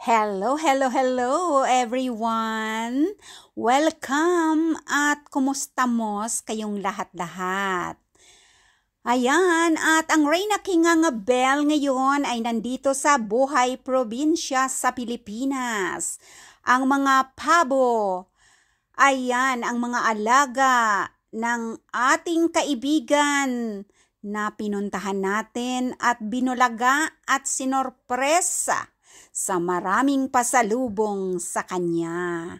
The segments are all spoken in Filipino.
Hello, hello, hello everyone! Welcome at kumusta mos kayong lahat-lahat. Ayan, at ang Reyna King Bell ngayon ay nandito sa buhay probinsya sa Pilipinas. Ang mga pabo, ayan, ang mga alaga ng ating kaibigan na pinuntahan natin at binulaga at sinorpresa sa maraming pasalubong sa kanya.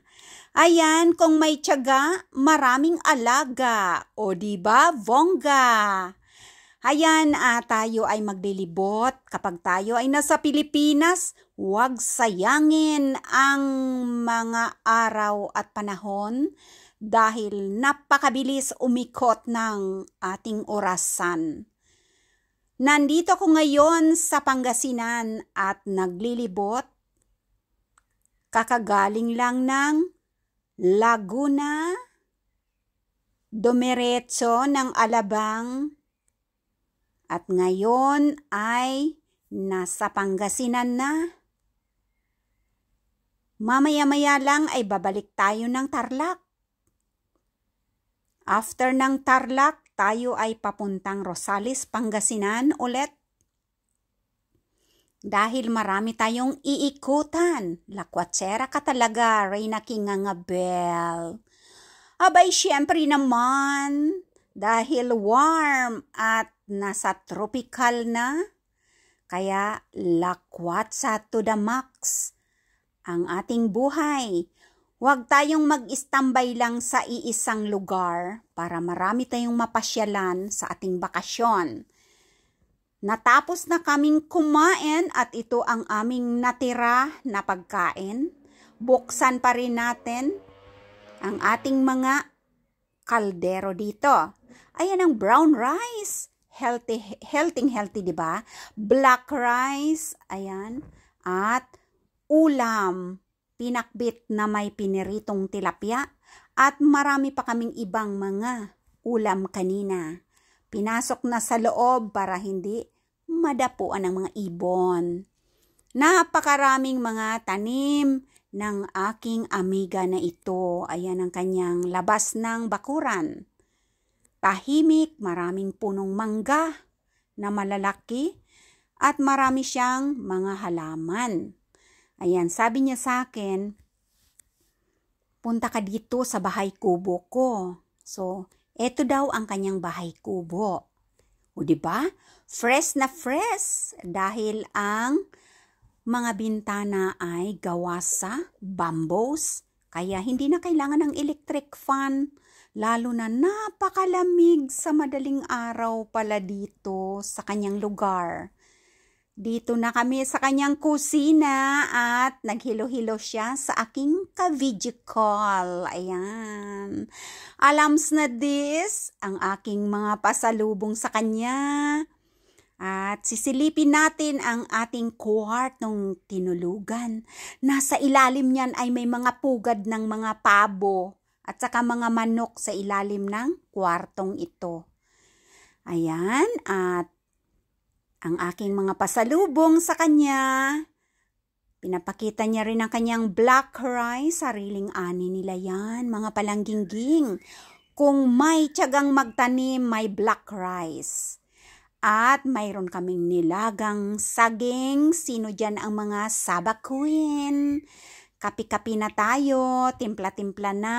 Ayan, kung may tiyaga, maraming alaga. O di ba, bongga? Ayan, ah, tayo ay maglilibot. Kapag tayo ay nasa Pilipinas, huwag sayangin ang mga araw at panahon dahil napakabilis umikot ng ating orasan. Nandito ko ngayon sa Pangasinan at naglilibot. Kakagaling lang ng Laguna, dumiretso ng Alabang, at ngayon ay nasa Pangasinan na. Mamaya-maya lang ay babalik tayo ng Tarlac. After ng Tarlac tayo ay papuntang Rosales, Pangasinan ulit. Dahil marami tayong iikutan. Lakwatsera ka talaga, Reyna Kingangabel. Abay, siyempre naman. Dahil warm at nasa tropical na. Kaya lakwat sa to the max ang ating buhay Huwag tayong mag-istambay lang sa iisang lugar para marami tayong mapasyalan sa ating bakasyon. Natapos na kaming kumain at ito ang aming natira na pagkain. Buksan pa rin natin ang ating mga kaldero dito. Ayan ang brown rice. Healthy, healthy, healthy, di ba? Black rice, ayan. At ulam pinakbit na may piniritong tilapia at marami pa kaming ibang mga ulam kanina. Pinasok na sa loob para hindi madapuan ng mga ibon. Napakaraming mga tanim ng aking amiga na ito. Ayan ang kanyang labas ng bakuran. Tahimik, maraming punong mangga na malalaki at marami siyang mga halaman. Ayan, sabi niya sa akin, punta ka dito sa bahay kubo ko. So, eto daw ang kanyang bahay kubo. O di ba? Fresh na fresh dahil ang mga bintana ay gawa sa bamboos. Kaya hindi na kailangan ng electric fan. Lalo na napakalamig sa madaling araw pala dito sa kanyang lugar. Dito na kami sa kanyang kusina at naghilo-hilo siya sa aking ka-video call. Ayan. Alams na this ang aking mga pasalubong sa kanya. At sisilipin natin ang ating kwartong tinulugan. Nasa ilalim niyan ay may mga pugad ng mga pabo at saka mga manok sa ilalim ng kwartong ito. Ayan, at ang aking mga pasalubong sa kanya. Pinapakita niya rin ang kanyang black rice, sariling ani nila yan, mga palangginging. Kung may tiyagang magtanim, may black rice. At mayroon kaming nilagang saging, sino dyan ang mga sabakuin. Kapi-kapi na tayo, timpla-timpla na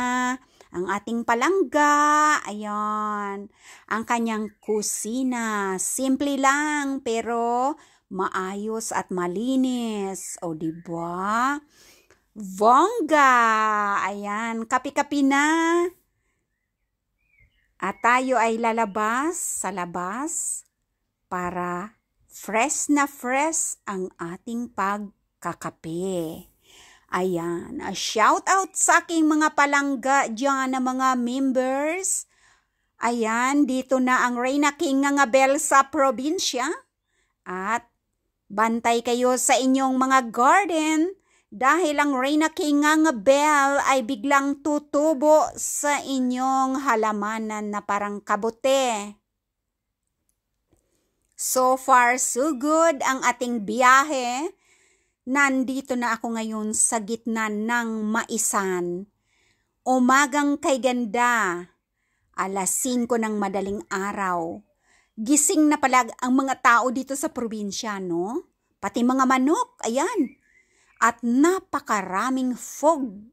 ang ating palangga, ayon, ang kanyang kusina. Simple lang pero maayos at malinis. O, di ba? Vongga! Ayan, kapi-kapi na. At tayo ay lalabas sa labas para fresh na fresh ang ating pagkakape. Ayan, a shout out sa aking mga palangga dyan na mga members. Ayan, dito na ang Reyna King Ngangabel sa probinsya. At bantay kayo sa inyong mga garden dahil ang Reyna King bell ay biglang tutubo sa inyong halamanan na parang kabute. So far, so good ang ating biyahe nandito na ako ngayon sa gitna ng maisan. Umagang kay ganda, alas 5 ng madaling araw. Gising na palag ang mga tao dito sa probinsya, no? Pati mga manok, ayan. At napakaraming fog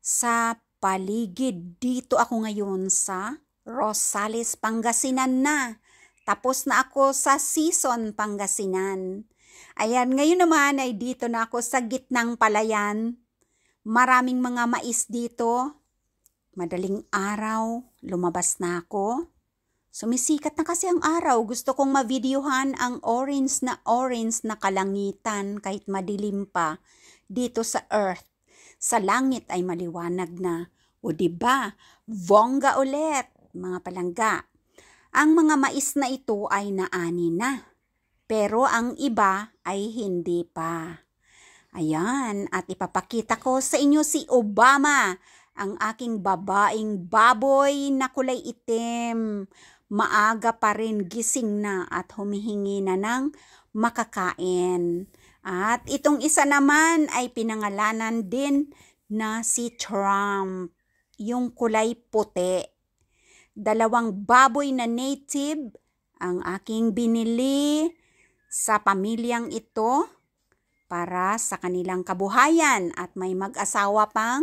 sa paligid. Dito ako ngayon sa Rosales, Pangasinan na. Tapos na ako sa season Pangasinan. Ayan, ngayon naman ay dito na ako sa gitnang palayan. Maraming mga mais dito. Madaling araw, lumabas na ako. Sumisikat na kasi ang araw. Gusto kong mavideohan ang orange na orange na kalangitan kahit madilim pa dito sa earth. Sa langit ay maliwanag na. O ba? Diba? Vongga ulit, mga palangga. Ang mga mais na ito ay naani na pero ang iba ay hindi pa. Ayan, at ipapakita ko sa inyo si Obama, ang aking babaeng baboy na kulay itim. Maaga pa rin gising na at humihingi na ng makakain. At itong isa naman ay pinangalanan din na si Trump, yung kulay puti. Dalawang baboy na native ang aking binili sa pamilyang ito para sa kanilang kabuhayan at may mag-asawa pang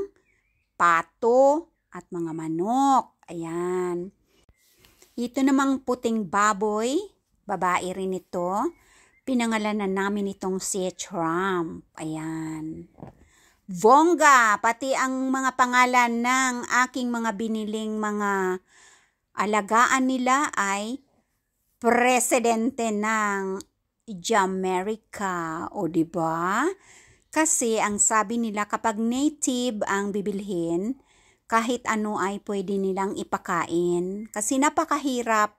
pato at mga manok. Ayan. Ito namang puting baboy, babae rin ito. Pinangalanan namin itong si Trump. Ayan. Vonga, pati ang mga pangalan ng aking mga biniling mga alagaan nila ay presidente ng Jamaica, o di ba? Kasi ang sabi nila kapag native ang bibilhin, kahit ano ay pwede nilang ipakain. Kasi napakahirap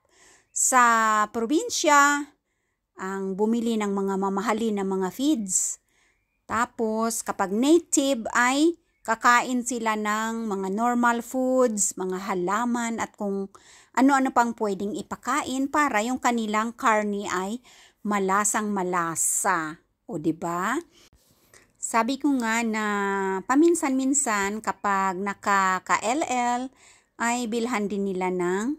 sa probinsya ang bumili ng mga mamahalin na mga feeds. Tapos kapag native ay kakain sila ng mga normal foods, mga halaman at kung ano-ano pang pwedeng ipakain para yung kanilang karne ay malasang malasa. O, di ba? Sabi ko nga na paminsan-minsan kapag nakaka-LL ay bilhan din nila ng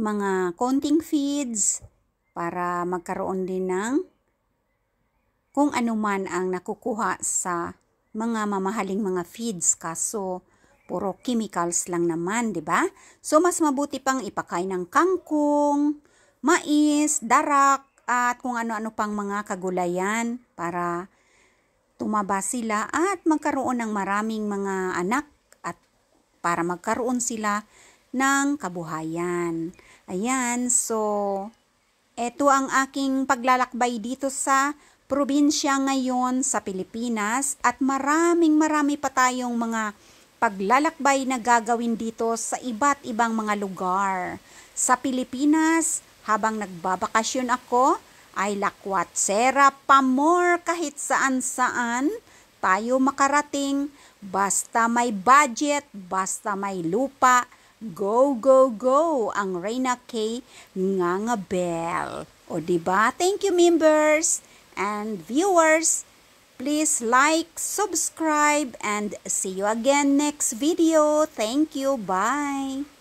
mga konting feeds para magkaroon din ng kung anuman ang nakukuha sa mga mamahaling mga feeds kaso puro chemicals lang naman, 'di ba? So mas mabuti pang ipakain ng kangkong, mais, darak, at kung ano-ano pang mga kagulayan para tumaba sila at magkaroon ng maraming mga anak at para magkaroon sila ng kabuhayan. Ayan, so eto ang aking paglalakbay dito sa probinsya ngayon sa Pilipinas at maraming marami pa tayong mga paglalakbay na gagawin dito sa iba't ibang mga lugar. Sa Pilipinas, habang nagbabakasyon ako, ay lakwat-sera pamor kahit saan-saan tayo makarating. Basta may budget, basta may lupa, go, go, go ang Reina K. Ngangabel. O ba diba? Thank you members and viewers. Please like, subscribe, and see you again next video. Thank you. Bye.